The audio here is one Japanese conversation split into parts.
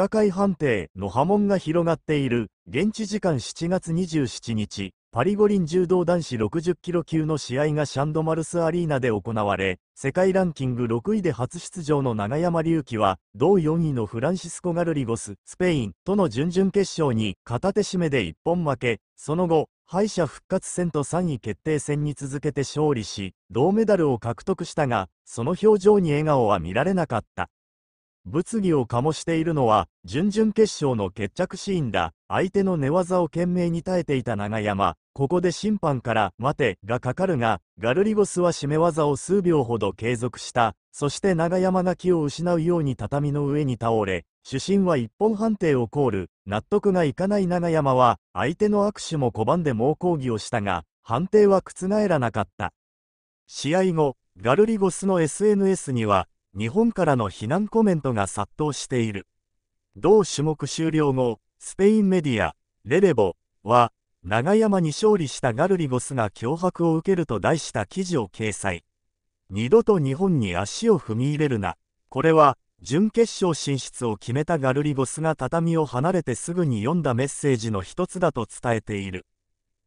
価会判定の波紋が広がっている、現地時間7月27日、パリ五輪柔道男子60キロ級の試合がシャンドマルスアリーナで行われ、世界ランキング6位で初出場の永山隆起は、同4位のフランシスコ・ガルリゴス、スペインとの準々決勝に片手締めで1本負け、その後、敗者復活戦と3位決定戦に続けて勝利し、銅メダルを獲得したが、その表情に笑顔は見られなかった。物議を醸しているのは、準々決勝の決着シーンだ。相手の寝技を懸命に耐えていた長山。ここで審判から、待て、がかかるが、ガルリゴスは締め技を数秒ほど継続した。そして長山が気を失うように畳の上に倒れ、主審は一本判定をコール。納得がいかない長山は、相手の握手も拒んで猛抗議をしたが、判定は覆らなかった。試合後、ガルリゴスの SNS には、日本からの非難コメントが殺到している。同種目終了後、スペインメディア、レレボは、長山に勝利したガルリゴスが脅迫を受けると題した記事を掲載。二度と日本に足を踏み入れるな。これは、準決勝進出を決めたガルリゴスが畳を離れてすぐに読んだメッセージの一つだと伝えている。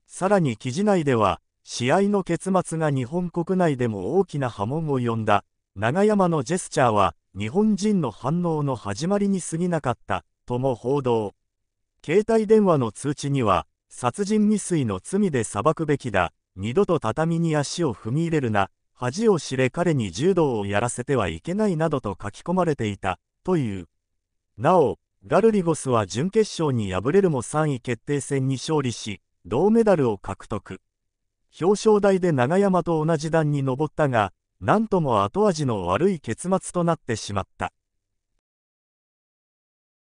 さらに記事内では、試合の結末が日本国内でも大きな波紋を呼んだ。長山のジェスチャーは日本人の反応の始まりに過ぎなかったとも報道携帯電話の通知には殺人未遂の罪で裁くべきだ二度と畳に足を踏み入れるな恥を知れ彼に柔道をやらせてはいけないなどと書き込まれていたというなおガルリゴスは準決勝に敗れるも3位決定戦に勝利し銅メダルを獲得表彰台で長山と同じ段に上ったがなんとも後味の悪い結末となってしまった。